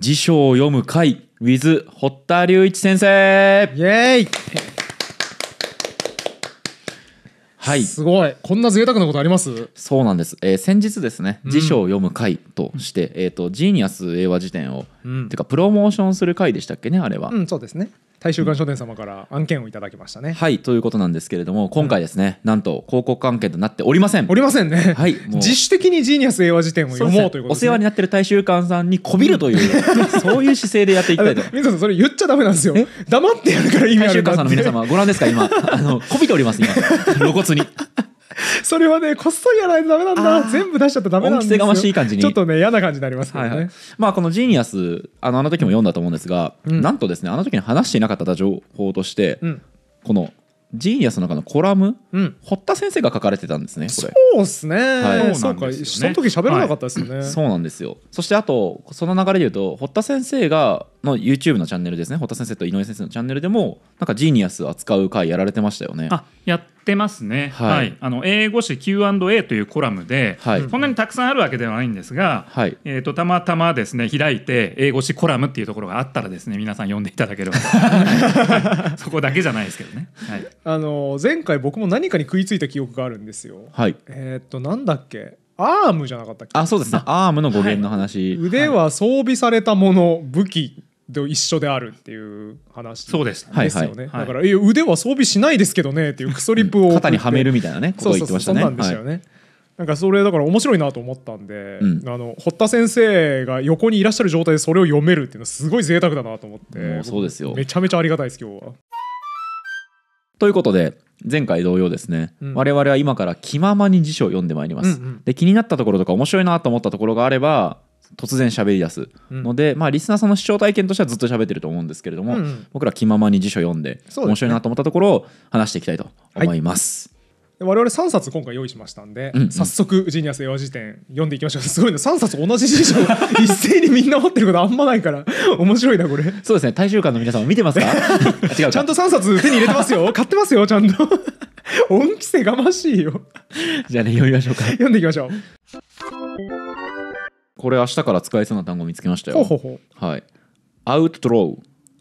辞書を読む会 with 堀田隆一先生イエーイはいすごいこんな贅沢なことありますそうなんです、えー、先日ですね、辞書を読む会として、えーと、とジーニアス英和辞典を、うん、ていうかプロモーションする会でしたっけねあれは、うん、そうですね大衆館書店様から案件をいただきましたね。はいということなんですけれども今回ですね、うん、なんと広告案件となっておりません。おりませんね。はい、自主的にジーニアス英和辞典を読もうということ、ね、お世話になってる大衆館さんにこびるという、うん、そういう姿勢でやっていきたいと。皆さんそれ言っちゃダメなんですよ。黙ってやるから意味あるんだ大衆館さんの皆様ご覧ですか今あのこびております今露骨に。それはね、こっそりやらないとダメなんだ。全部出しちゃったらダメなんですよ。がましい感じに。ちょっとね、嫌な感じになりますけどね。はいはい、まあ、このジーニアス、あの、あの時も読んだと思うんですが、うん、なんとですね、あの時に話していなかった情報として、うん、この、ジーニアスの中のコラム、うん、堀田先生が書かれてたんですね、これ。そうっすね。はい、そうか、その時喋らなかったですよね、はい、そうなんですよ。そしてあと、その流れでいうと、堀田先生が、の YouTube のチャンネルですね、堀田先生と井上先生のチャンネルでも、なんかジーニアス扱う回やられてましたよね。あ、やっってますね、はい、はい、あの英語誌 Q&A というコラムで、はい、こんなにたくさんあるわけではないんですが、はい、えーと、たまたまですね開いて英語誌コラムっていうところがあったらですね皆さん読んでいただければ そこだけじゃないですけどね、はい、あの前回僕も何かに食いついた記憶があるんですよ。はい、えっ、ー、となんだっけアームじゃなかったっけあそうですねアームの語源の話、腕は装備されたもの武器と一緒であるっていう話そうですはいよね、だから、え腕は装備しないですけどねっていうクソリップを、肩にはめるみたいなねことを言ってましたねそうなんですよね、なんかそれだから面白いなと思ったんで、うん、あの堀田先生が横にいらっしゃる状態でそれを読めるっていうのはすごい贅沢だなと思ってそうですよめちゃめちゃありがたいです今日は。ということで前回同様ですね、うん、我々は今から気ままに辞書を読んでまいります。うんうん、で気になったところとか面白いなと思ったところがあれば突然喋り出すので、うん、まあ、リスナーさんの視聴体験としてはずっと喋ってると思うんですけれども、うんうん、僕ら気ままに辞書読んで、面白いなと思ったところを話していきたいと思います。我々3冊今回用意しましたんで、うんうん、早速「ジニアス用和辞典」読んでいきましょうすごいね3冊同じ辞書一斉にみんな持ってることあんまないから面白いなこれそうですね大衆館の皆さんも見てますか 違うちゃんと3冊手に入れてますよ買ってますよちゃんと 恩着せがましいよじゃあね読みましょうか読んでいきましょうこれ明日から使えそうな単語見つけましたよほうほうほうはいアウトロー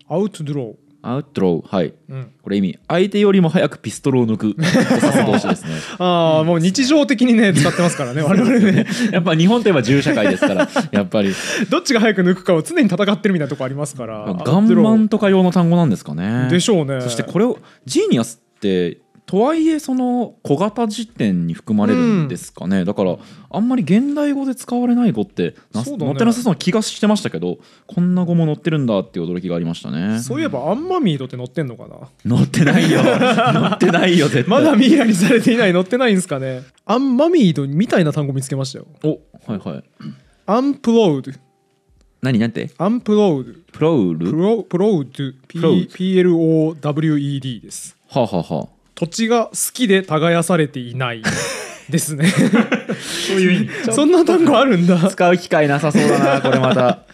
アウトドローアウトローはい、うん、これ意味相手よりも早くピストルを抜く ああ、もう日常的にね使ってますからね 我々ねやっぱ日本といえば銃社会ですから やっぱりどっちが早く抜くかを常に戦ってるみたいなとこありますからガンマンとか用の単語なんですかねでしょうねそしてこれをジーニアスってとはいえその小型辞典に含まれるんですかね、うん、だからあんまり現代語で使われない語ってな、ね、載ってなさそうな気がしてましたけどこんな語も載ってるんだっていう驚きがありましたねそういえば、アンマミードって載ってんのかな載ってないよ 載ってないよ絶対まだミイラにされていない載ってないんですかねアンマミードみたいな単語見つけましたよおはいはいアンプロード何なんてアンプロードプロールプロプロード PLOWED ですはあ、ははあ土地が好きで耕されていないですねそういう意味そんな単語あるんだ使う機会なさそうだなこれまた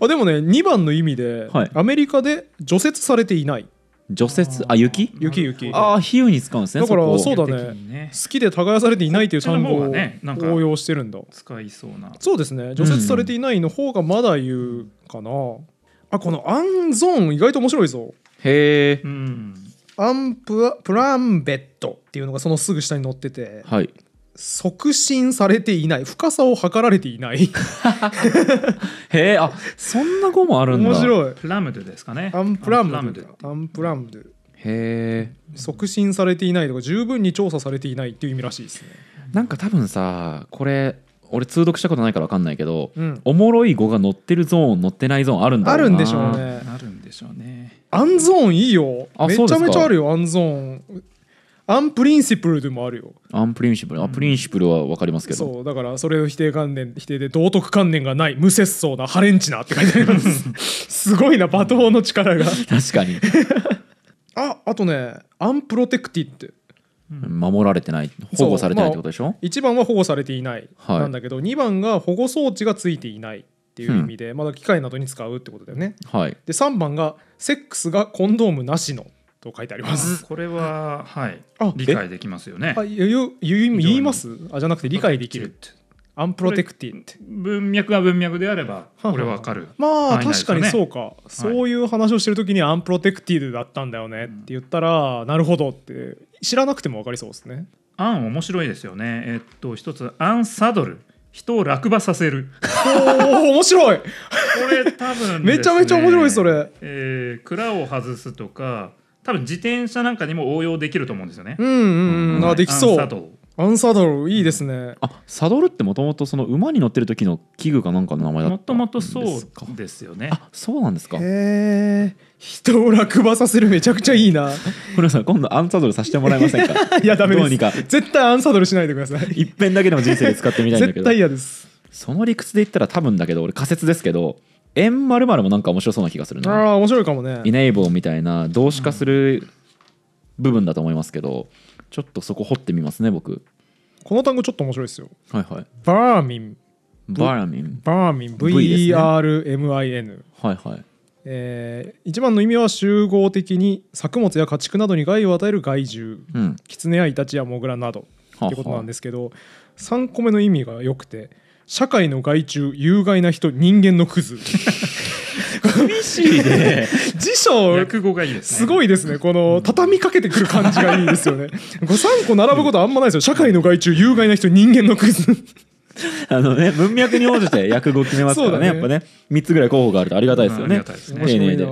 あでもね二番の意味で、はい、アメリカで除雪されていない除雪あ雪雪雪ああ比喩に使うんですねだからそうだね、ね、好きで耕されていないという単語を応用してるんだ、使いそうなそうですね除雪されていないの方がまだ言うかな、うん、あこのアンゾーン意外と面白いぞへえ、うんアンププランベットっていうのがそのすぐ下に載ってて、はい、促進されていない深さを測られていない へえあそんな語もあるんだ面白いプラムドですかねアンプラムドアンプラムドへえ促進されていないとか十分に調査されていないっていう意味らしいですねなんか多分さこれ俺通読したことないから分かんないけど、うん、おもろい語が載ってるゾーン載ってないゾーンあるんだろうなあるんでしょうねあるんでしょうねアンゾーンいいよめちゃめちゃあるよアンゾーンアンプリンシプルでもあるよアンプリンシプルンプリンシプルは分かりますけど、そうだからそれを否定観念否定で道徳観念がない無節操なハレンチなって書いてあります すごいな罵倒の力が確かに ああとねアンプロテクティって守られてない保護されてないってことでしょ、まあ、1番は保護されていない、はい、なんだけど2番が保護装置がついていないっていう意味で、うん、まだ機械などに使うってことだよね。はい、で3番が「セックスがコンドームなしの」と書いてあります。これは、はい、理解できますよね。あゆゆ言いますあじゃなくて理解できる。アンプロテクティンって文脈が文脈であればこれわかる、まあ、確かにそうか、はい、そういう話をしてる時にアンプロテクティだったんだよねって言ったら、うん、なるほどって知らなくても分かりそうですね。アン面白いですよね。えっと一つアンサドル、人を落馬させるおお面白いこれ多分、ね、めちゃめちゃ面白いそれ、えー、蔵を外すとか多分自転車なんかにも応用できると思うんですよねうんうん、うん、あできそうアンサドルいいですね。あサドルってもともとその馬に乗ってる時の器具かなんかの名前だったもともとそうですよね。あそうなんですか。へえ人を落馬させるめちゃくちゃいいな。古 さん今度アンサドルさせてもらえませんか。いやダメです。どうにか絶対アンサドルしないでください。一遍だけでも人生で使ってみたいんだけど。絶対嫌です。その理屈で言ったら多分だけど俺仮説ですけど。円丸丸もなんか面白そうな気がするなあ面白いかもねイネイボーみたいな動詞化する部分だと思いますけど、うんちょっとそこ掘ってみますね僕この単語ちょっと面白いですよはいはいバーミンバーミンバーミン VRMIN、はいはいえー、一番の意味は集合的に作物や家畜などに害を与える害獣、うん、キツネやイタチやモグラなどということなんですけどはは3個目の意味がよくて社会の害虫有害な人人間のクズ 厳しいね 辞書訳語がいいです、ね、すごいですねこの畳みかけてくる感じがいいですよね53個 並ぶことあんまないですよ社会の害虫有害な人人間のクズ あのね、文脈に応じて訳語決めますからね、ねやっぱね、3つぐらい候補があるとありがたいですよね。うん、ね丁寧で、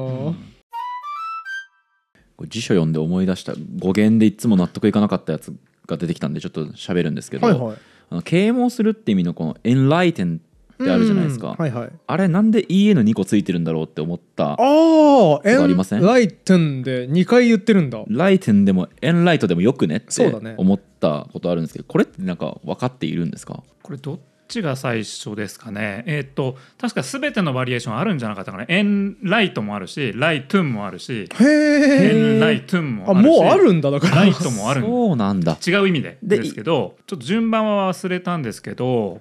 辞書読んで思い出した語源でいつも納得いかなかったやつが出てきたんでちょっと喋るんですけど、はいはい、あの啓蒙するって意味のこの「エンライテン」ってあるじゃないですか、はいはい、あれなんで EN 2個ついてるんだろうって思ったああありませんライトンで2回言ってるんだライトンでもエンライトでもよくねって思ったことあるんですけどこれってなんか分かっているんですかこれどっちが最初ですかねえっ、ー、と確か全てのバリエーションあるんじゃなかったかなエンライトもあるしライトゥンもあるしへエンライトゥンもあるしもうあるんだだからライトもあるそうなんだ違う意味でですけどちょっと順番は忘れたんですけど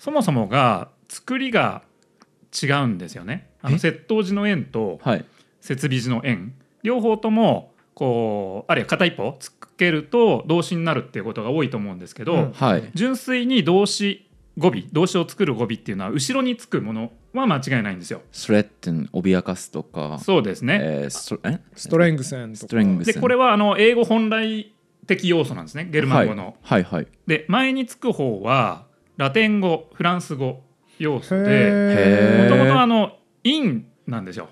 そもそもが作りが違うんですよね。あの窃盗時の円と設備時の円、両方ともこうあるいは片一方つけると動詞になるっていうことが多いと思うんですけど、うんはい、純粋に動詞語尾動詞を作る語尾っていうのは後ろにつくものは間違いないんですよ。threaten 脅かすとかそうですね。えー、ストえストレングセンとか。でこれはあの英語本来的要素なんですねゲルマン語の。はい、はい、はい、で前につく方はラテン語フランス語要素でもともとあのインなんですよ。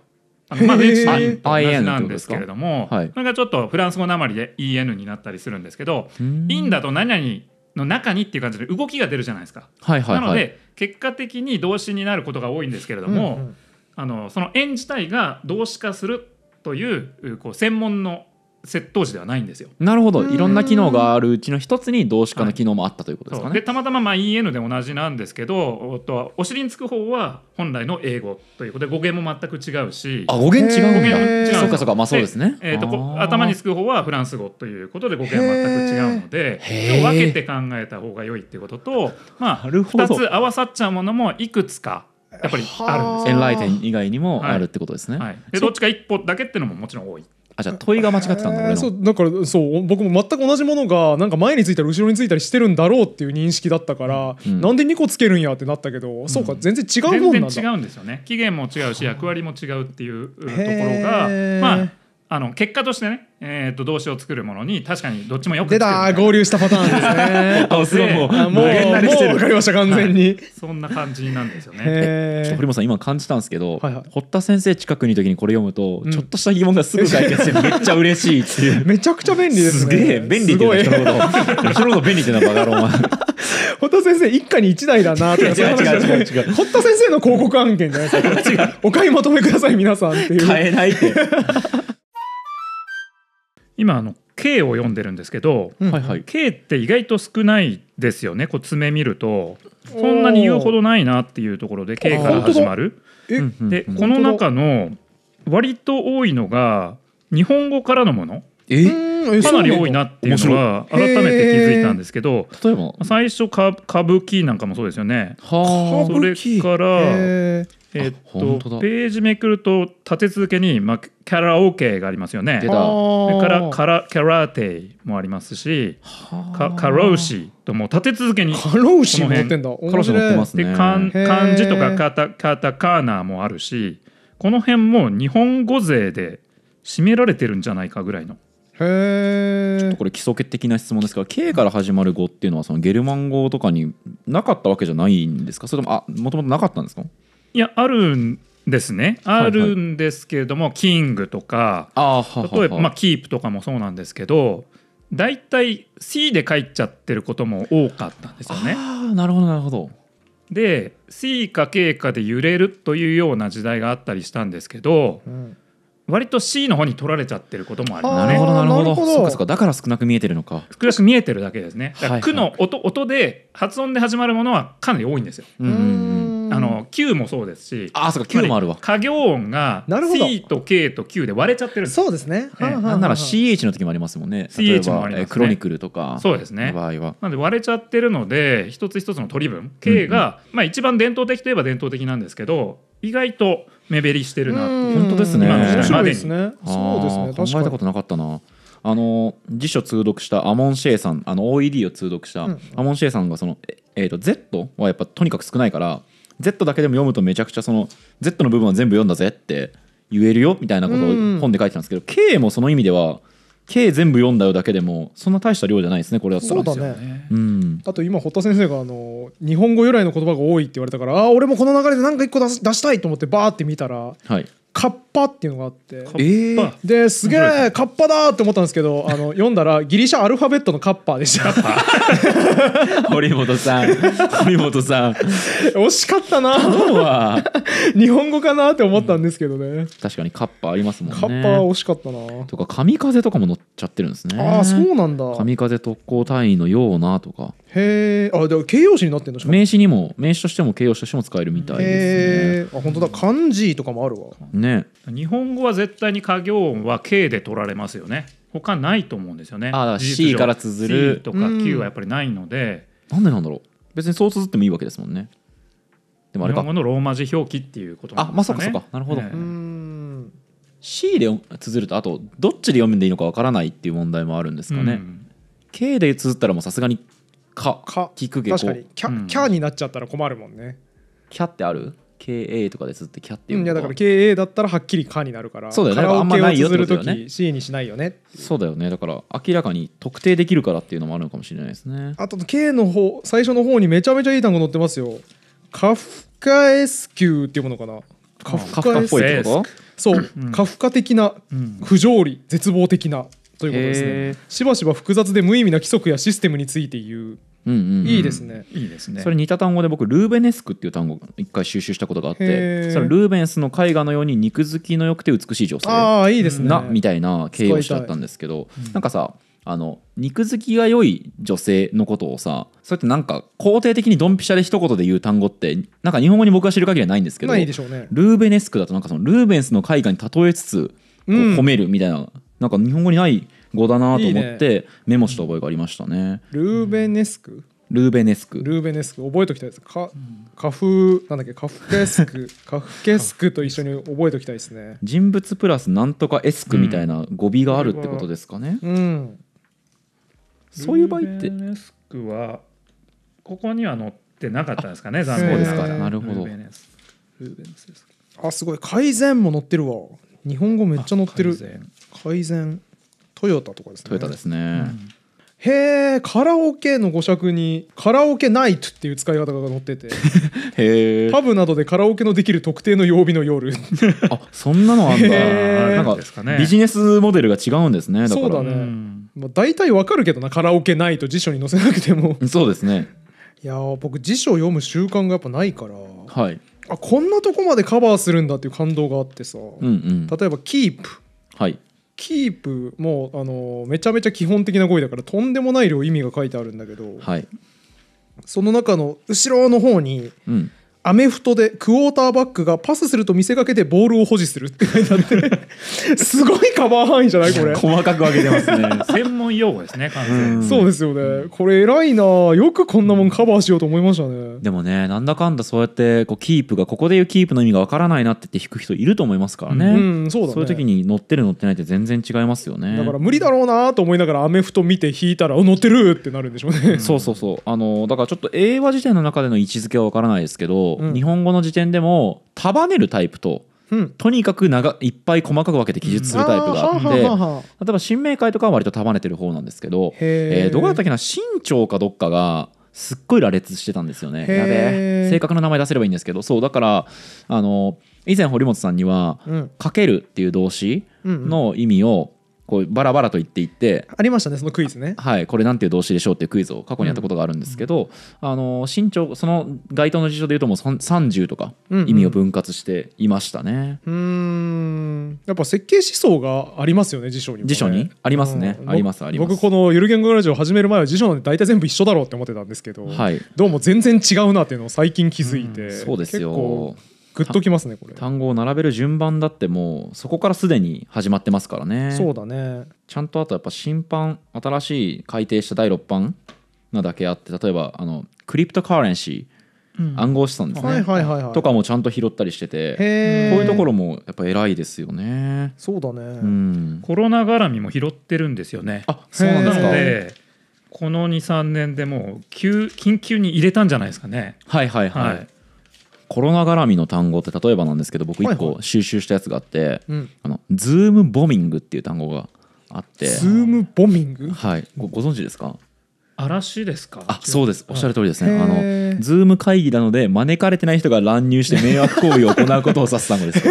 あのまあ、H と同じなんですけれども、はい、それがちょっとフランス語なまりで EN になったりするんですけど「イン」だと何々の中にっていう感じで動きが出るじゃないですか。はいはいなので結果的に動詞になることが多いんですけれども、あのその「円」自体が動詞化するというこう専門の窃盗時ではないんですよ。なるほどいろんな機能があるうちの一つに動詞化の機能もあったということですかね。でたまたままあ EN で同じなんですけどおお尻につく方は本来の英語ということで語源も全く違うしあ語源違う違うそうかそうかまあそうですね。えー、と頭につく方はフランス語ということで語源は全く違うので分けて考えた方が良いっていうことと、まあ、2つ合わさっちゃうものもいくつか。やっぱりあるんですエンライテン以外にもあるってことですね。はいはい、でどっちか一歩だけっていうのももちろん多い。あじゃあ問いが間違ってたんだ俺のそうだからそう僕も全く同じものがなんか前についたり後ろについたりしてるんだろうっていう認識だったから、うん、なんで2個つけるんやってなったけど、うん、そうか全然違うもんなんだ全然違うんですよね期限も違うし役割も違うっていうところがまああの結果としてね、えー、と動詞を作るものに確かにどっちもよく出た合流したパターンですねあ すごいもうもうもう分かりました完全に、はい、そんな感じなんですよね堀本さん今感じたんですけど、はいはい、堀田先生近くにいる時にこれ読むと、うん、ちょっとした疑問がすぐ解決してめっちゃ嬉しいっていうめちゃくちゃ便利です、ね、すげえ便利っていう人のこと便利ってなバカロン堀田先生一家に一台だなって違う違う違う堀田先生の広告案件じゃないですかお買い求めください皆さんっていう買えないって今あの K を読んでるんですけど、うんはいはい、K って意外と少ないですよねこう爪見るとそんなに言うほどないなっていうところで K から始まる。でこの中の割と多いのが日本語からのもの。えかなり多いなっていうのは改めて気づいたんですけど例えば最初歌舞伎なんかもそうですよねそれからえー、っとページめくると立て続けに、まあ、キャラオケがありますよね。でからカラキテイもありますしカカローシとも立て続けにカローシ持ってんだ面白いますね。で漢字とかカタカタカーナもあるしこの辺も日本語勢で占められてるんじゃないかぐらいの。へちょっとこれ基礎的な質問ですが K から始まる語っていうのはそのゲルマン語とかになかったわけじゃないんですかそれともあもともとなかったんですかいやあるんですねあるんですけれども、はいはい、キングとか例えば、まあ、キープとかもそうなんですけど大体 C で書いちゃってることも多かったんですよね。なるほどなるほどで C か K かで揺れるというような時代があったりしたんですけど、うん、割と C の方に取られちゃってることもありなるほどなるほどそうかそうかだから少なく見えてるのか少なく見えてるだけですね。「く」の音,、音で発音で始まるものはかなり多いんですよ。うんあの Q もそうですしあそうか Q もあるわ過業音が C と K と Q で割れちゃってるそうですね、なんなら CH の時もありますもんね CH もあります、ね、クロニクルとかそうですね場合はなんで割れちゃってるので一つ一つの取り分 K が、うんうん、まあ、一番伝統的といえば伝統的なんですけど意外と目減りしてるな本当ですね今の時代までにそうですね考えたことなかったなあの辞書通読したアモン・シェイさんあの OED を通読したアモン・シェイさんがその、えー、と Z はやっぱとにかく少ないから Z だけでも読むとめちゃくちゃその Z の部分は全部読んだぜって言えるよみたいなことを本で書いてたんですけど、K もその意味では K 全部読んだよだけでもそんな大した量じゃないですねこれだったらそうだね、うん、あと今堀田先生があの日本語由来の言葉が多いって言われたからあ俺もこの流れで何か一個出出したいと思ってバーって見たら、はい、カッパっていうのがあってえですげえカッパだって思ったんですけどあの 読んだらギリシャアルファベットのカッパでした 堀本さん堀本さん惜しかったな 日本語かなって思ったんですけどね、うん、確かにカッパありますもんねカッパ惜しかったなとか神風とかも乗っちゃってるんですねああそうなんだ神風特攻隊員のようなとかへえあでも形容詞になってんの名詞にも名詞としても形容詞としても使えるみたいですねあ本当だ漢字とかもあるわねね日本語は絶対に家業音は K で取られますよね他ないと思うんですよねあ C から綴る C とか Q はやっぱりないので、なんでなんだろう別にそう綴ってもいいわけですもんねでもあれか日本語のローマ字表記っていうことなんですか、ね、あまさかそうかなるほど、ね、C で綴るとあとどっちで読んでいいのかわからないっていう問題もあるんですかね、うん、K で綴ったらもうさすがにかか聞くけど確かにキャ,、キャになっちゃったら困るもんねキャってある KA とかですってキャっていう、いやだから KA だったらはっきり「か」になるからそうだよねカラオケをる時、ね、C にしないよねそうだよねだから明らかに特定できるからっていうのもあるのかもしれないですねあと K の方最初の方にめちゃめちゃいい単語載ってますよカフカエスキューっていうものかなカフカっぽいってことそう、うん、カフカ的な不条理、うん、絶望的なということですねしばしば複雑で無意味な規則やシステムについて言ううんうんいいですねいいですねそれ似た単語で僕ルーベネスクっていう単語一回収集したことがあってそのルーベンスの絵画のように肉付きのよくて美しい女性あいいです、ね、なみたいな形容詞だったんですけど、うん、なんかさあの肉付きが良い女性のことをさそうやってなんか肯定的にドンピシャで一言で言う単語ってなんか日本語に僕が知る限りはないんですけど、ね、ルーベネスクだとなんかそのルーベンスの絵画に例えつつ、褒めるみたいな、なんか日本語にない語だなと思ってメモした覚えがありましたね。ルーベネスク、ルーベネスクルーベネスク覚えておきたいですか、カフなんだっけカフケスク カフケスクと一緒に覚えておきたいですね人物プラスなんとかエスクみたいな語尾があるってことですかね、うん、そういう場合ってルーベネスクはここには載ってなかったんですかね残念ですらなるほどあすごい改善も載ってるわ日本語めっちゃ載ってる改善トヨタとかですねトヨタですね、うん、へえカラオケの語尺にカラオケナイトっていう使い方が載ってて へえ。パブなどでカラオケのできる特定の曜日の夜あそんなのあんだなんか、ね、ビジネスモデルが違うんですねだからそうだね、まあ、大体わかるけどなカラオケナイト辞書に載せなくてもそうですねいや僕辞書を読む習慣がやっぱないからはいあこんなとこまでカバーするんだっていう感動があってさ、うんうん、例えば「キープ」はいキープもあのめちゃめちゃ基本的な語彙だからとんでもない量意味が書いてあるんだけど、はい、その中の後ろの方に、うんアメフトでクォーターバックがパスすると見せかけてボールを保持するって書いてあって すごいカバー範囲じゃないこれ細かく分けてますね 専門用語ですね完全そうですよねこれ偉いなよくこんなもんカバーしようと思いましたねでもねなんだかんだそうやってこうキープがここでいうキープの意味がわからないなってって引く人いると思いますからね、うん、そうだ、ね、そういう時に乗ってる乗ってないって全然違いますよねだから無理だろうなと思いながらアメフト見て引いたら乗ってるってなるんでしょうね、うん、そうそうそうあのだからちょっと英和辞典の中での位置づけはわからないですけど日本語の辞典でも束ねるタイプと、とにかく長いっぱい細かく分けて記述するタイプがあって、例えば新明会とかは割と束ねてる方なんですけど、えー、どこだったっけな新潮かどっかがすっごい羅列してたんですよね。やべえ正確な名前出せればいいんですけどそうだからあの以前堀本さんには「かける」っていう動詞の意味をこうバラバラと言っていってありましたねそのクイズねはいこれなんていう動詞でしょうっていうクイズを過去にやったことがあるんですけど、うん、あの身長その該当の辞書でいうともう30とか意味を分割していましたねうんやっぱ設計思想がありますよね辞書に、ね、辞書にありますね、うん、ありますあります僕この「ゆる言語ラジオ」始める前は辞書なんて大体全部一緒だろうって思ってたんですけど、はい、どうも全然違うなっていうのを最近気づいて、うん、そうですよ結構グッときますねこれ単語を並べる順番だってもうそこからすでに始まってますからねそうだねちゃんとあとやっぱ審判新しい改定した第6版なだけあって例えばあのクリプトカーレンシー、うん、暗号資産ですね、はいはいはいはい、とかもちゃんと拾ったりしててこういうところもやっぱ偉いですよねそうだね、うん、コロナ絡みも拾ってるんですよねあそうなんですかでこの23年でもう急緊急に入れたんじゃないですかねはいはいはい、はいコロナ絡みの単語って例えばなんですけど僕1個収集したやつがあって、はいはい、あのズームボミングっていう単語があってズームボミングはいごご存知ですか嵐ですかあそうですおっしゃる通りですね、あのズーム会議なので招かれてない人が乱入して迷惑行為を行うことを指す単語です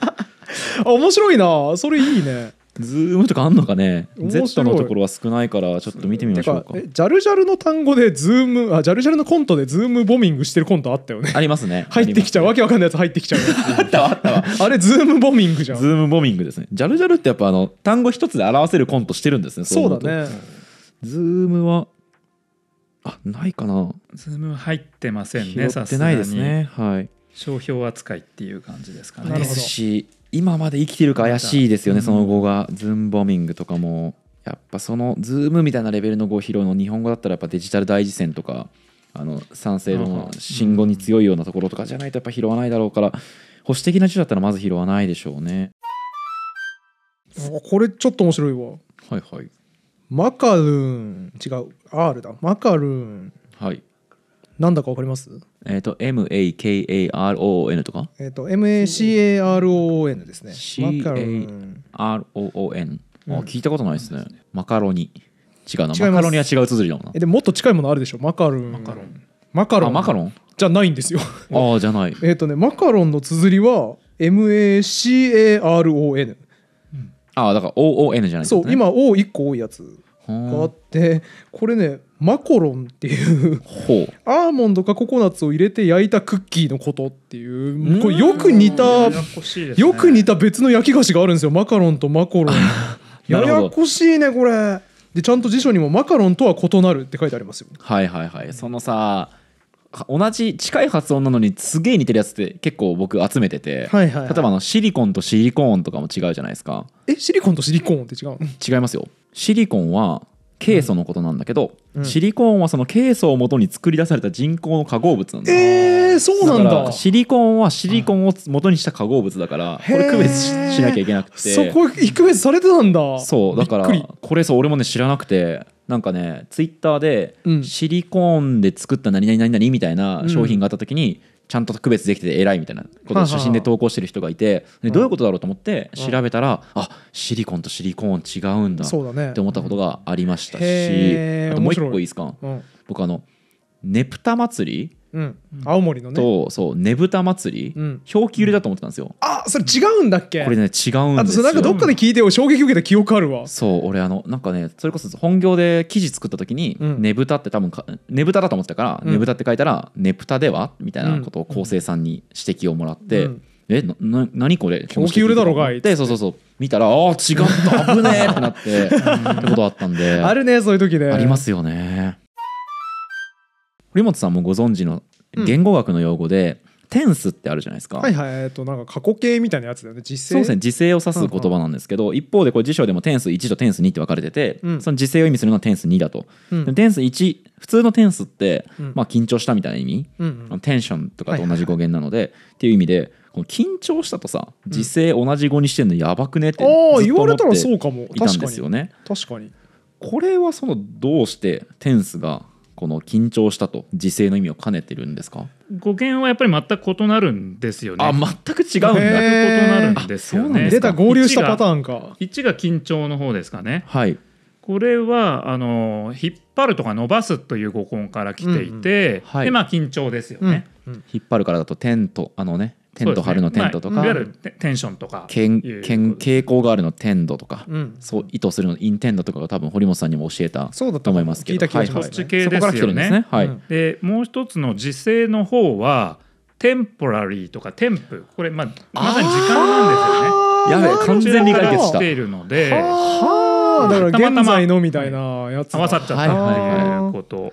面白いなそれいいねズームとかあんのかね Z のところは少ないからちょっと見てみましょうかジャルジャルの単語でズームあジャルジャルのコントでズームボミングしてるコントあったよねありますね入ってきちゃう、ね、わけわかんないやつ入ってきちゃうあったわあったわあれズームボミングじゃんズームボミングですねジャルジャルってやっぱあの単語一つで表せるコントしてるんですねそうだねズームはあないかなズーム入ってませんねさすがにないですねはい商標扱いっていう感じですかね今まで生きてるか怪しいですよね、その後がズームボミングとかもやっぱそのズームみたいなレベルの語披露の日本語だったらやっぱデジタル大事線とかあの賛成の信号に強いようなところとかじゃないとやっぱ拾わないだろうから保守的な人だったらまず拾わないでしょうねこれちょっと面白いわはいはいマカルーン違う R だマカルーンはいなんだかわかりますえっと MAKAROON とかえっと MACAROON ですね CAROON 聞いたことないですねマカロニ違うなマカロニは違う綴りだもんなえでもっと近いものあるでしょマカロンマカロンマカロンマカロンじゃないんですよ ああじゃないえっとねマカロンの綴りは MACARON ああだから OON じゃないそう今 O1 個多いやつがあってこれねマコロンっていうアーモンドかココナッツを入れて焼いたクッキーのことっていうこれよく似た、ね、よく似た別の焼き菓子があるんですよマカロンとマコロン ややこしいねこれでちゃんと辞書にもマカロンとは異なるって書いてありますよはいはいはいそのさ同じ近い発音なのにすげえ似てるやつって結構僕集めてて、はいはいはい、例えばあのシリコンとシリコーンとかも違うじゃないですかえシリコンとシリコーンって違う違いますよシリコンはケイ素のことなんだけど、うん、シリコーンはそのケイ素をもとに作り出された人工の化合物なんだえー、そうなんだシリコーンはシリコンをもとにした化合物だからこれ区別しなきゃいけなくてそこ区別されてたんだそうだからこれそう俺もね知らなくてなんかねツイッターでシリコーンで作った何々何々みたいな商品があった時に、ちゃんと区別できてて偉いみたいなことを写真で投稿してる人がいてでどういうことだろうと思って調べたら、あシリコンとシリコーン違うんだって思ったことがありましたし、あともう一個いいですか、僕あのねぷた祭りうん、青森のねとそうねぶた祭り、うん、表記揺れだと思ってたんですよ、うん、あそれ違うんだっけこれね違うんですよあとなんかどっかで聞いて衝撃受けた記憶あるわ、そう俺あのなんかねそれこそ本業で記事作った時に、ねぶたって多分かねぶただと思ってたから、ねぶたって書いたらねぶたではみたいなことを構成さんに指摘をもらって、うんうん、えな何これ表記揺れだろがいてそうそうそう見たらああ違った危ねえってなって ってことあったんであるねそういう時ねありますよね堀本さんもご存知の言語学の用語で、うん、テンスってあるじゃないですか。はいはい、えっと、なんか過去形みたいなやつだよね、時制。そうですね、時制を指す言葉なんですけど、うんうん、一方で、これ辞書でもテンス1とテンス2って分かれてて、うん、その時制を意味するのはテンス2だと。うん、テンス1、普通のテンスって、まあ、緊張したみたいな意味、うんうん、テンションとかと同じ語源なので、はいはいっていう意味で、この緊張したとさ時勢同じ語にしてんのやばくねってたらそうかもいたんですよね。確かにこれはそのどうしてテンスがこの緊張したと時制の意味を兼ねてるんですか語源はやっぱり全く異なるんですよね。あ全く違うんだ。全く異なるんですよね。出た合流したパターンか。一が緊張の方ですかね。はい。これはあの引っ張るとか伸ばすという語根から来ていて、うんうん、でまあ緊張ですよね。うんうん、引っ張るからだと点とあのねテント張るのテントとか、いわゆるテンションとかけんけん傾向があるのテンドとか、そう意図するのインテンドとかが多分堀本さんにも教えたそうだと思いますけどそっち系ですよね。でもう一つの時勢の方はテンポラリーとかテンプこれまあまさに時間なんですよね。やべえ完全に解決しているので。だから現在のみたいなやつ合わさっちゃったっていうこと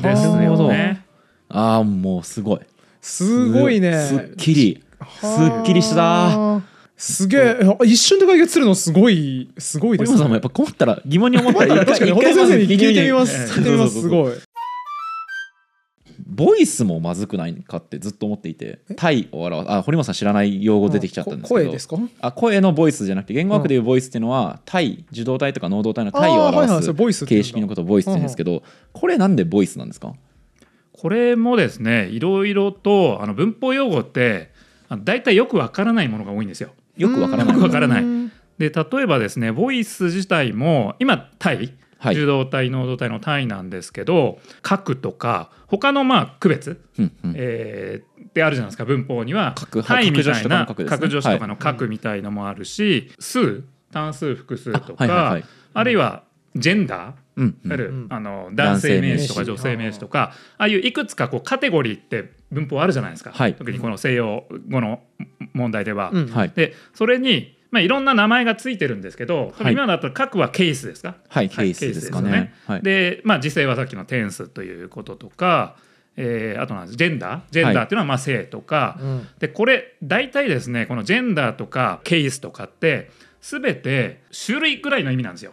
ですよね。ああもうすごい。すごいね。すっきり。すっきりした。すげえ、一瞬で解決するのすごい、すごいです、ね。さんもやっぱ困ったら、疑問に思ったら、確かに、堀先生に聞いてみます。聞いてみます。すごい。ボイスもまずくないかってずっと思っていて「タイ」を表すあ堀本さん知らない用語出てきちゃったんですけど、うん、声ですかあ声のボイスじゃなくて言語学でいうボイスっていうのは「タイ」受動体とか能動体の「タイ」を表す形式のことをボイスって言うんですけど、これなんでボイスなんですかこれもですねいろいろとあの文法用語って大体よくわからないものが多いんですよ。よくわからない。わからない。で例えばですねボイス自体も今対受動体能動体の単なんですけど書くとか他のまあ区別、うんうん、えー、っあるじゃないですか文法には書単位みたいな格助詞とかの書くみたいのもあるし、数単数複数とか、はいあるいはジェンダーうんうん、あるあの男性名詞とか女性名詞とかああいういくつかこうカテゴリーって文法あるじゃないですか、はい、特にこの西洋語の問題では。うんはい、でそれに、まあ、いろんな名前がついてるんですけど、今だと核はケースですか、はい、ケースですかね。で、まあ、時勢はさっきのテンスということとか、えー、あとなんですジェンダージェンダーっていうのはまあ性とか、うん、でこれ大体ですねこのジェンダーとかケースとかって全て種類くらいの意味なんですよ。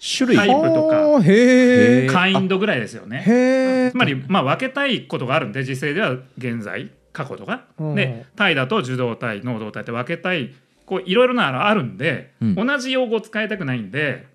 種類タイプとかカインドぐらいですよねつまり、まあ、分けたいことがあるんで時世では現在過去とか、うん、でだと受動体能動体って分けたいこういろいろなあるんで、うん、同じ用語を使いたくないんで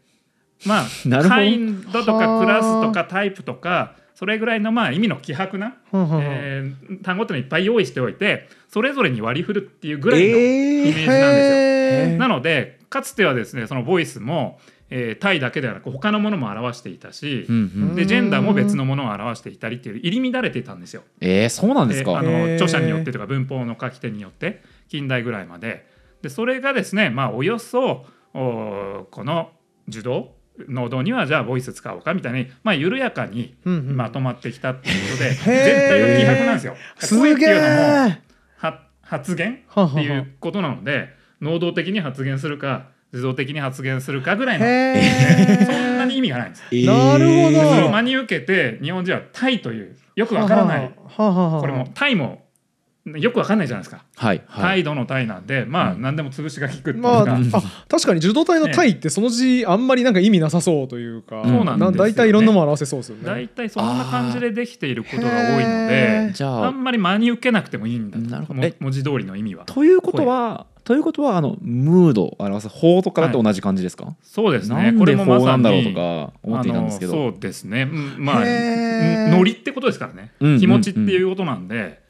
まあ カインドとかクラスとかタイプとかそれぐらいのまあ意味の希薄な、えー、単語っていうのいっぱい用意しておいてそれぞれに割り振るっていうぐらいのイメージなんですよ。えー、なのでかつてはですねそのボイスもえー、イだけではなく他のものも表していたし、うんうん、でジェンダーも別のものを表していたりっていう入り乱れてたんですよ。えー、そうなんですか、あの著者によってとか文法の書き手によって近代ぐらいまででそれがですね、まあ、およそおこの受動能動にはじゃあボイス使おうかみたいに、まあ、緩やかにまとまってきたっていうことで、うんうん、絶気迫なんですよ。すげっていうのも発言っていうことなので能動的に発言するか自動的に発言するかぐらいのそんなに意味がないんです。なるほどそれを真に受けて日本人はタイというよくわからないこれもタイもよくわかんないじゃないですか、はいはい、態度の態なんでまあ、うん、何でも潰しが効くまあ、確かに受動体の態ってその字あんまりなんか意味なさそうというか、そうなんです大体いろんなも表せそうですよね大体そんな感じでできていることが多いのであんまり真に受けなくてもいいんだなるほど文字通りの意味は。ということはということはあのムードを表す法とかだと同じ感じですか、はい、そうですねこれも法なんだろうとか思っていたんですけどそうですね、まあノリってことですからね、気持ちっていうことなんで、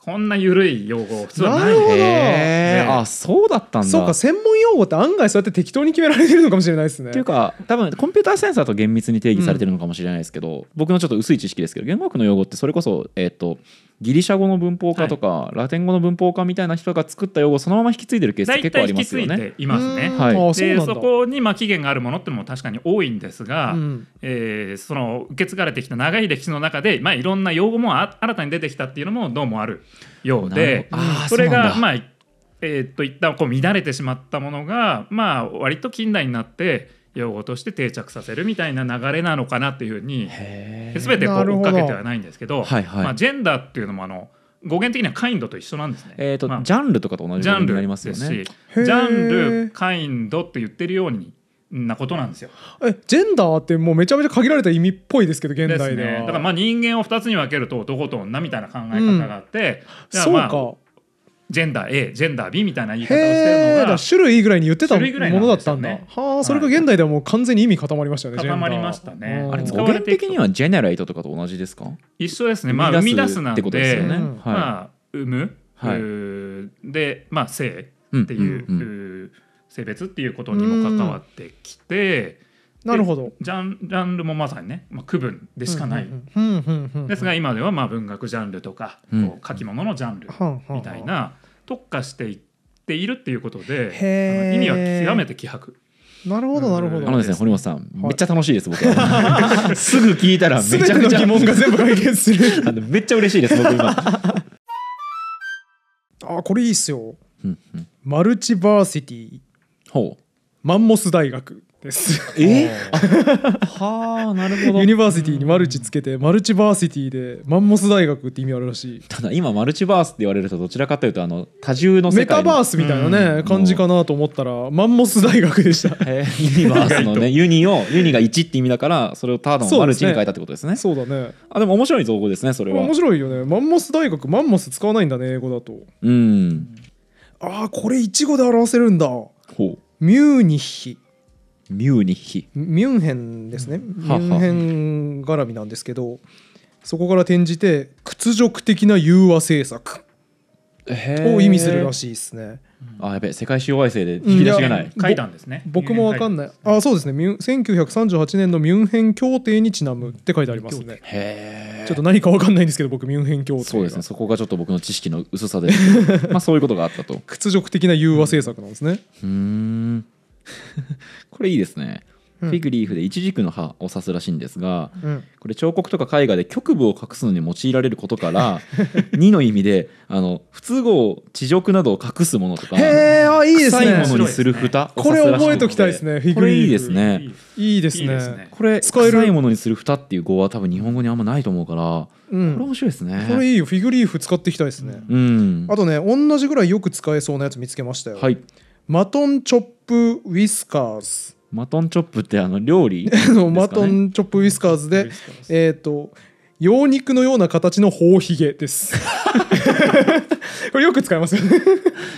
こんな緩い用語普通はないなるほど、ね、あそうだったんだそうか専門用語って案外そうやって適当に決められてるのかもしれないですねっていうか多分コンピューターセンサーと厳密に定義されてるのかもしれないですけど、うん、僕のちょっと薄い知識ですけど言語学の用語ってそれこそえっ、ー、とギリシャ語の文法化とか、はい、ラテン語の文法化みたいな人が作った用語そのまま引き継いでるケース結構ありますよね。いますね。はい、でそこにまあ起源があるものっていうのも確かに多いんですが、うん、えー、その受け継がれてきた長い歴史の中で、まあ、いろんな用語もあ新たに出てきたっていうのもどうもあるようでそれがまあえー、っと一旦こう乱れてしまったものが、まあ、割と近代になって。用語として定着させるみたいな流れなのかなっていうふうに全てこう追っかけてはないんですけど、はいはい、まあ、ジェンダーっていうのもあの語源的にはカインドと一緒なんですね。えーと、まあ、ジャンルとかと同じジャンルになりますよね。ジャンルカインドって言ってるようになことなんですよ。えジェンダーってもうめちゃめちゃ限られた意味っぽいですけど現代でね、だからまあ人間を2つに分けると男と女みたいな考え方があって、うん、まあ、そうかジェンダー A ジェンダー B みたいな言い方をしてるのが種類ぐらいに言ってたものだったんだ、はあそれが現代ではもう完全に意味固まりましたね、固まりましたねあれ使われて的にはジェネレートとかと同じですか一緒ですねまあ生み出すなんてことですよね、まあ生む、でまあ性っていう性別っていうことにも関わってきて、なるほどジャンジャンルもまさにね、まあ、区分でしかないですが今ではまあ文学ジャンルとか、うん、書き物のジャンルみたいな特化していっているっていうことで意味は極めて希薄。なるほどなるほど。あのですね堀本さん、めっちゃ楽しいです僕 すぐ聞いたらめちゃくちゃ疑問が全部解決するめっちゃ嬉しいです僕今。あこれいいっすよ。マルチバーシティ。ほう。マンモス大学。です。えはあなるほど。ユニバーシティにマルチつけてマルチバーシティでマンモス大学って意味あるらしい。ただ今マルチバースって言われるとどちらかというとあの多重のメタバースみたいなね感じかなと思ったらマンモス大学でした。ユニバースのねユニをユニが1って意味だからそれをただのマルチに変えたってことですね。そうだね。あでも面白い造語ですねそれは。面白いよね。マンモス大学マンモス使わないんだね英語だと。うん。ああこれイチゴで表せるんだ。ほう。ミューニッヒ。ミューニヒミュンヘンですね、うん、ミュンヘン絡みなんですけどそこから転じて屈辱的な融和政策を意味するらしいですね。あやべ世界史弱いせいで引き出しがない。書いたんですね。僕もわかんない。あそうですね。1938年のミュンヘン協定にちなむって書いてありますね。へちょっと何かわかんないんですけど僕ミュンヘン協定。そうですね。そこがちょっと僕の知識の薄さで、まあそういうことがあったと。屈辱的な融和政策なんですね。うん。これいいですね。うん、フィグリーフで一軸の葉を指すらしいんですが、うん、これ彫刻とか絵画で局部を隠すのに用いられることから2 の意味であの不都合地獄などを隠すものとかへあいいです、ね、臭いものにする蓋、ね、これ覚えときたいですねフィグリこれいいですねいいですねこれ使える臭いものにする蓋っていう語は多分日本語にあんまないと思うから、うん、これ面白いですねこれいいよフィグリーフ使っていきたいですね、うん、あとね同じぐらいよく使えそうなやつ見つけましたよ、はいマトンチョップウィスカーズマトンチョップってあの料理、ね、マトンチョップウィスカーズでえっ、ー、と羊肉のような形の頬ひげです これよく使いますよね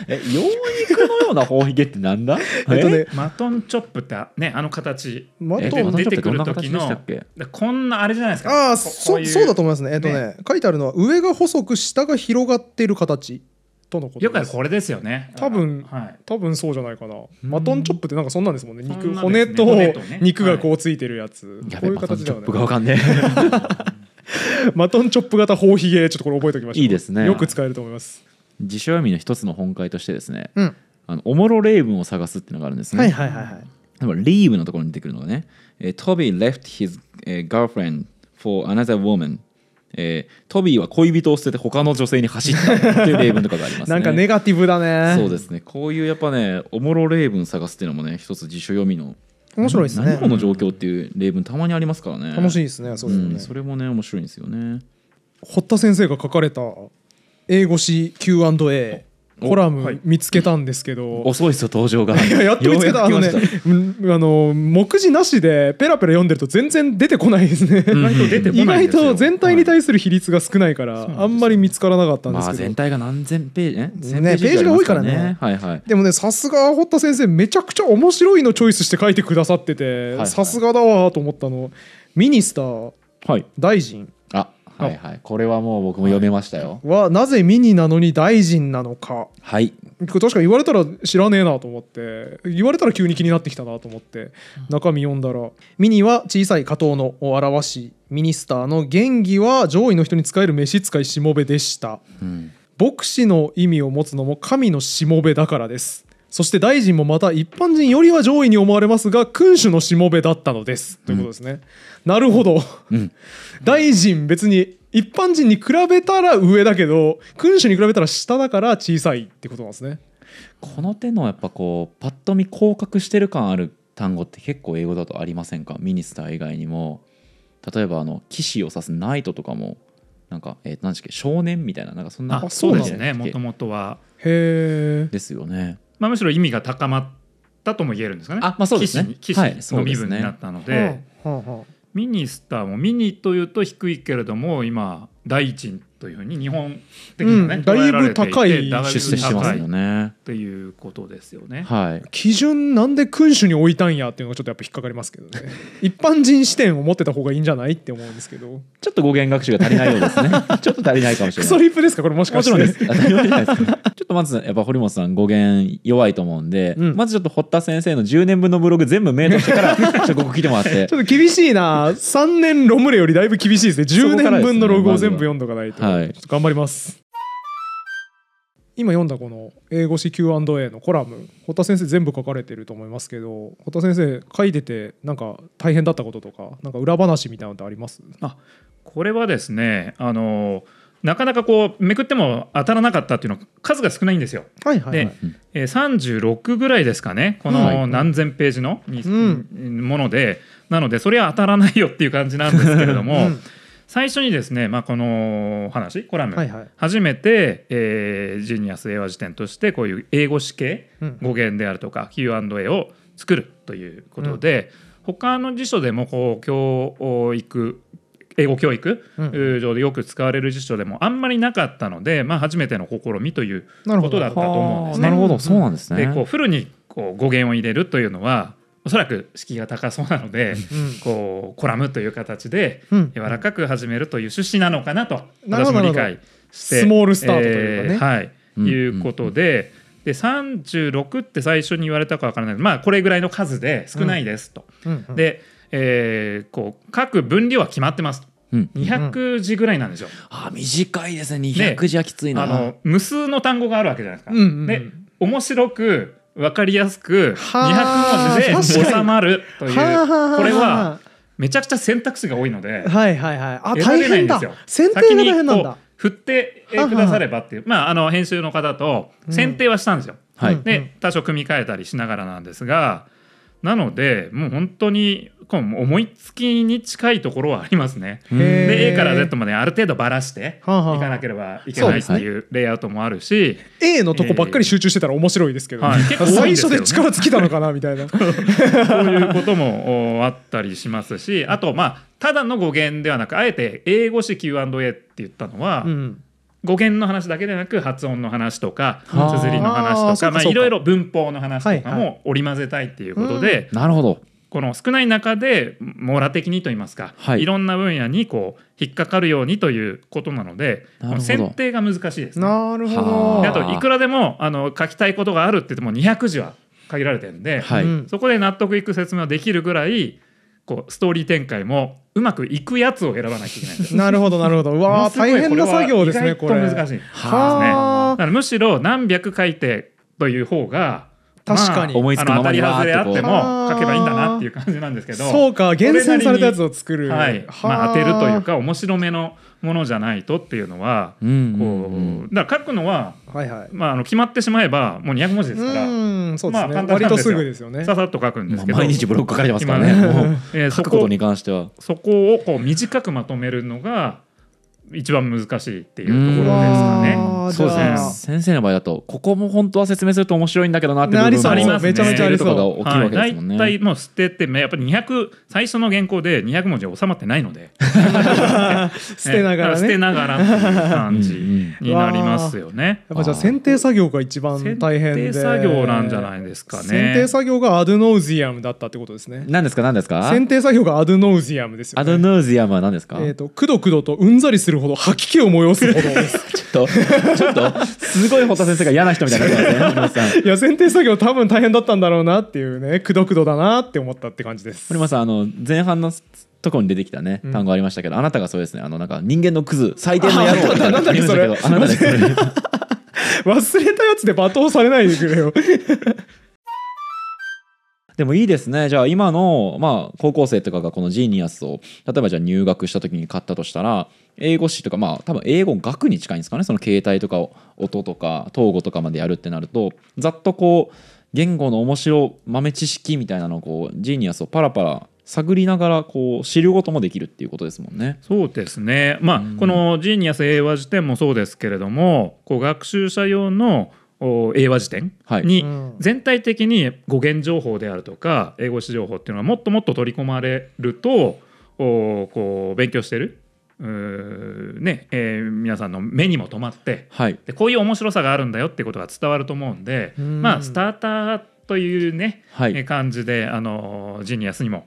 え羊肉のような頬ひげってなんだえっとねマトンチョップってねあの形マトン出てくる時のこんなあれじゃないですかああそうだと思いますねえっとね、ね、書いてあるのは上が細く下が広がっている形とのことよくこれですよね多分、はい、多分そうじゃないかなマトンチョップってなんかそんなんですもんね肉、ね、骨と肉がこうついてるやつ、はい、こういう形だよねマトンチョップがわかんねマ トンチョップ型頬ひげちょっとこれ覚えておきましょういいですねよく使えると思います辞書読みの一つの本会としてですね、うん、あのおもろ例文を探すっていうのがあるんですねはいはいはいはいでもリーブのところに出てくるのがね、Toby left his girlfriend for another woman えー、トビーは恋人を捨てて他の女性に走ったという例文とかがあります、ね、なんかネガティブだねそうですねこういうやっぱねおもろ例文探すっていうのもね一つ辞書読みの面白いですね何この状況っていう例文たまにありますからね楽しいですねそうですね、うん、それもね面白いんですよね堀田先生が書かれた英語詞 Q&A コラム見つけたんですけど、はい、遅いですよ登場がいややっと見つけたあのねあの目次なしでペラペラ読んでると全然出てこないですね意外と全体に対する比率が少ないから、はい、あんまり見つからなかったんですけど、まあ、全体が何千ページねページが多いからね、はいはい、でもねさすが堀田先生めちゃくちゃ面白いのチョイスして書いてくださっててさすがだわと思ったのミニスター、はい、大臣はいはい、これはもう僕も読めましたよ。はい、なぜミニなのに大臣なのか。はい。確か言われたら知らねえなと思って言われたら急に気になってきたなと思って中身読んだら「ミニは小さい加藤のを表しミニスターの元義は上位の人に使える召使いしもべでした、うん、牧師の意味を持つのも神のしもべだからです」そして大臣もまた一般人よりは上位に思われますが君主のしもべだったのです、うん、ということですね。なるほど、うん、大臣別に一般人に比べたら上だけど君主に比べたら下だから小さいってことなんですねこの手のやっぱこうパッと見降格してる感ある単語って結構英語だとありませんかミニスター以外にも例えばあの騎士を指すナイトとかもなんか、えー、何でしたっけ少年みたいななんかそんなそうですねもともとはへえですよね、まあ、むしろ意味が高まったとも言えるんですかねあ、まあ、そうですね騎士、の身分になったので、はいはあはあミニスターもミニというと低いけれども今第一というふうに日本的にね、うん、だいぶ高い出世してますよね。ということですよね。はい、基準なんで君主に置いたんやっていうのがちょっとやっぱ引っかかりますけどね 一般人視点を持ってた方がいいんじゃないって思うんですけどちょっと語源学習が足りないようですね ちょっと足りないかもしれない。クソリプですかこれもしかしてもちろんですちょっとまずやっぱ堀本さん語源弱いと思うんで、うん、まずちょっと堀田先生の10年分のブログ全部メールしてからち ょっ来てもらってちょっと厳しいな3年ロムレよりだいぶ厳しいですね10年分のログを全部読んどかないと。はい、ちょっと頑張ります今読んだこの英語詞 Q&A のコラム堀田先生全部書かれてると思いますけど堀田先生書いててなんか大変だったこととかなんか裏話みたいなのってありますあこれはですねあのなかなかこうめくっても当たらなかったっていうのは数が少ないんですよ。はいはいはい、で、え三36ぐらいですかねこの何千ページの、うん、ものでなのでそれは当たらないよっていう感じなんですけれども。うん最初にですね、まあ、この話コラム、はいはい、初めて、えー、ジーニアス英和辞典としてこういう英語詞系、語源であるとか Q&A を作るということで、うん、他の辞書でもこう教育英語教育上でよく使われる辞書でもあんまりなかったので、まあ、初めての試みということだったと思うんですね。なるほどそうなんですねでこうフルにこう語源を入れるというのはおそらく敷居が高そうなので、こうコラムという形で柔らかく始めるという趣旨なのかなと私も理解してスモールスタートというかね、はい、いうことで。で36って最初に言われたかわからないまあこれぐらいの数で少ないですと。で、えー、こう各分量は決まってますと。200字ぐらいなんですよ。あ短いですね200字はきついな。あの無数の単語があるわけじゃないですか。で面白く分かりやすく200文字で収まるというこれはめちゃくちゃ選択肢が多いのではいはいはいあ大変だ選定が大変なんだ振ってくださればっていうまああの編集の方と選定はしたんですよ、うん、で多少組み替えたりしながらなんですが、うんなのでもう本当に思いつきに近いところはありますね。で A から Z もねある程度ばらしていかなければいけないっていうレイアウトもあるし、は、ね、A のとこばっかり集中してたら面白いですけど、ね、はい、最初で力尽きたのかなみたいな そういうこともあったりしますしあとまあただの語源ではなくあえて英語式 Q&A って言ったのは、うん語源の話だけでなく発音の話とか綴りの話とかまあいろいろ文法の話とかも織り交ぜたいっていうことで、なるほどこの少ない中で網羅的にといいますか、はい、いろんな分野にこう引っかかるようにということなので選定が難しいです、ね、なるほどあといくらでもあの書きたいことがあるって言っても200字は限られてるんで、はい、そこで納得いく説明ができるぐらいこうストーリー展開もうまくいくやつを選ばなきゃいけないんですなるほどなるほどうわ大変な作業ですねこれ難しいはあ、ね、むしろ何百書いてという方が確かに、まあ、当たり外れあっても書けばいいんだなっていう感じなんですけどそうか厳選されたやつを作る、はいまあ、当てるというか面白めのものじゃないとっていうのは、こうだから書くのは、まあ、あの決まってしまえばもう200文字ですからまあ、簡単なんですよささっと書くんですけど、毎日ブロッ書かれてますからね え書くことに関してはそこをこう短くまとめるのが一番難しいっていうところですかそうですね先生の場合だとここも本当は説明すると面白いんだけどなって部分もありますねめちゃめちゃありそうが起きるわけですもんね、はい、大体もう捨ててやっぱり200最初の原稿で200文字収まってないので 捨てながら、ね、捨てながらっていう感じになりますよねうん、やっぱじゃあ選定作業が一番大変で作業なんじゃないですかね選定作業がアドノウジアムだったってことですね何ですか何ですか選定作業がアドノウジアムですよ、ね、アドノウジアムは何ですかえっ、ー、とくどくどとうんざりするほど吐き気を催すほど ちょっとちょっとすごい堀田先生が嫌な人みたいな、ね、いや選定作業多分大変だったんだろうなっていうねくどくどだなって思ったって感じです森間さんあの前半のとこに出てきたね、単語ありましたけど、あなたがそうですねあのなんか人間のクズ最低の野郎みたりけどあなたです 忘れたやつで罵倒されないでくれよでもいいですねじゃあ今の、まあ、高校生とかがこのジーニアスを例えばじゃあ入学した時に買ったとしたら英語詞とかまあ多分英語学に近いんですかねその携帯とか音とか統合とかまでやるってなるとざっとこう言語の面白豆知識みたいなのをこうジーニアスをパラパラ探りながらこう知ることもできるっていうことですもんね。そうですね、まあ、うん、このジーニアス英和辞典もそうですけれどもこう学習者用の英和辞典に全体的に語源情報であるとか英語史情報っていうのはもっともっと取り込まれるとこう勉強してるねえー、皆さんの目にも留まって、はい、でこういう面白さがあるんだよってことが伝わると思うんでまあスターターというね、はい、感じであのジニアスにも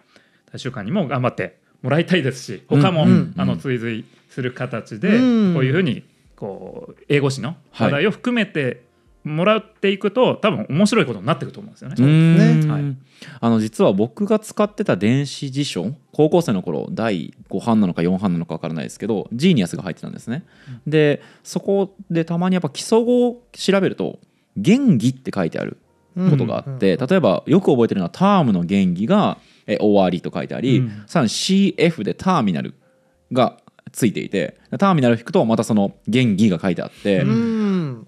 大衆館にも頑張ってもらいたいですし他も、うんうん、あの追随する形でこういうふうにこう英語史の話題を含めてもらっていくと多分面白いことになっていくと思うんですよね。ねはい、あの実は僕が使ってた電子辞書高校生の頃第5版なのか4版なのか分からないですけどジーニアスが入ってたんですね。うん、でそこでたまにやっぱ基礎語を調べると「原義」って書いてあることがあって、うん、例えばよく覚えてるのは「タームの原義が」が「終わり」と書いてあり、うん、さらに「CF」で「ターミナル」がついていてターミナルを引くとまたその原義が書いてあって。うん、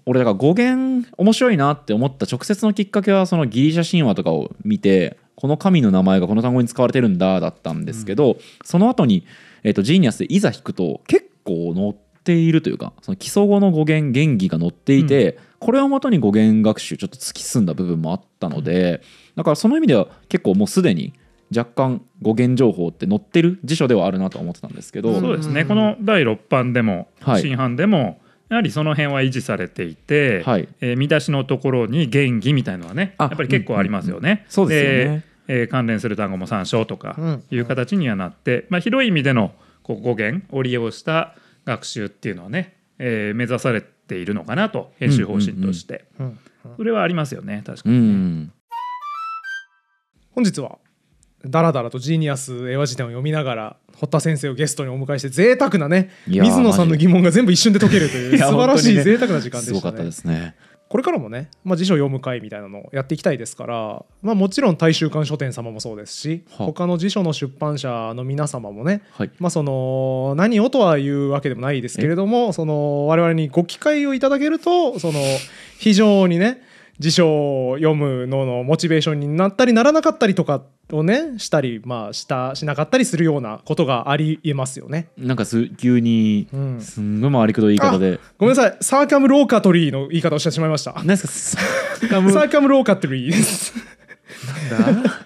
俺だから語源面白いなって思った直接のきっかけはそのギリシャ神話とかを見てこの神の名前がこの単語に使われてるんだだったんですけど、うん、その後に、えーと、ジーニアスでいざ引くと結構載っているというかその基礎語の語源原義が載っていて、うん、これをもとに語源学習ちょっと突き進んだ部分もあったので、だからその意味では結構もうすでに若干語源情報って載ってる辞書ではあるなと思ってたんですけどそうですね、この第6版でも、はい、新版でもやはりその辺は維持されていて、はいえー、見出しのところに元気みたいのはねやっぱり結構ありますよね。でえ関連する単語も参照とかいう形にはなって、うん、まあ、広い意味でのこう語源を利用した学習っていうのはね、えー、目指されているのかなと編集方針として、それはありますよね確かに、うん、本日はだらだらとジーニアス英和辞典を読みながら堀田先生をゲストにお迎えして贅沢なね水野さんの疑問が全部一瞬で解けるという素晴らしい贅沢な時間でしたね。これからもね、まあ、辞書読む会みたいなのをやっていきたいですから、まあ、もちろん大衆館書店様もそうですし他の辞書の出版社の皆様もね、はい、まあ、その何をとはいうわけでもないですけれどもその我々にご機会をいただけるとその非常にね辞書を読むののモチベーションになったりならなかったりとかをねしたり、まあ、したしなかったりするようなことがありえますよね。なんかす急にすんごい回りくどい言い方で、うん、ごめんなさいサーカムローカトリーの言い方をしてしまいました。何ですかサーカム サーカローカトリーです。なんだ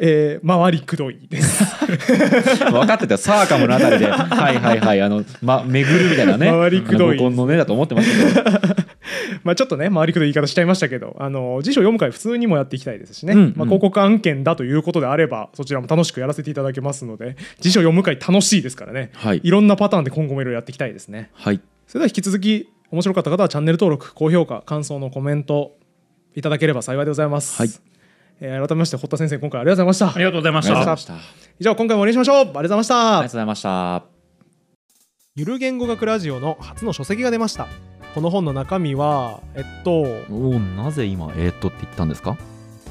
えー、回りくどいです 分かってたサーカムのあたりで はいはいはいあの、ま、巡るみたいなね回りくどいのねだと思ってましたけど まあちょっとね回りくどい言い方しちゃいましたけどあの辞書読む会普通にもやっていきたいですしね、うんうん、まあ、広告案件だということであればそちらも楽しくやらせていただけますので辞書読む会楽しいですからね、はい、いろんなパターンで今後もいろいろやっていきたいですね。はい、それでは引き続き面白かった方はチャンネル登録高評価感想のコメントいただければ幸いでございます。はいえー、改めまして堀田先生今回ありがとうございましたありがとうございました以上今回も終わりしましょうありがとうございましたありがとうございましたゆる言語学ラジオの初の書籍が出ましたこの本の中身はえっとおなぜ今えー、っとって言ったんですか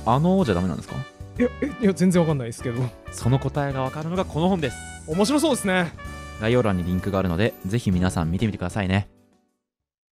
あのじゃダメなんですかいやいや全然わかんないですけどその答えがわかるのがこの本です面白そうですね概要欄にリンクがあるのでぜひ皆さん見てみてくださいね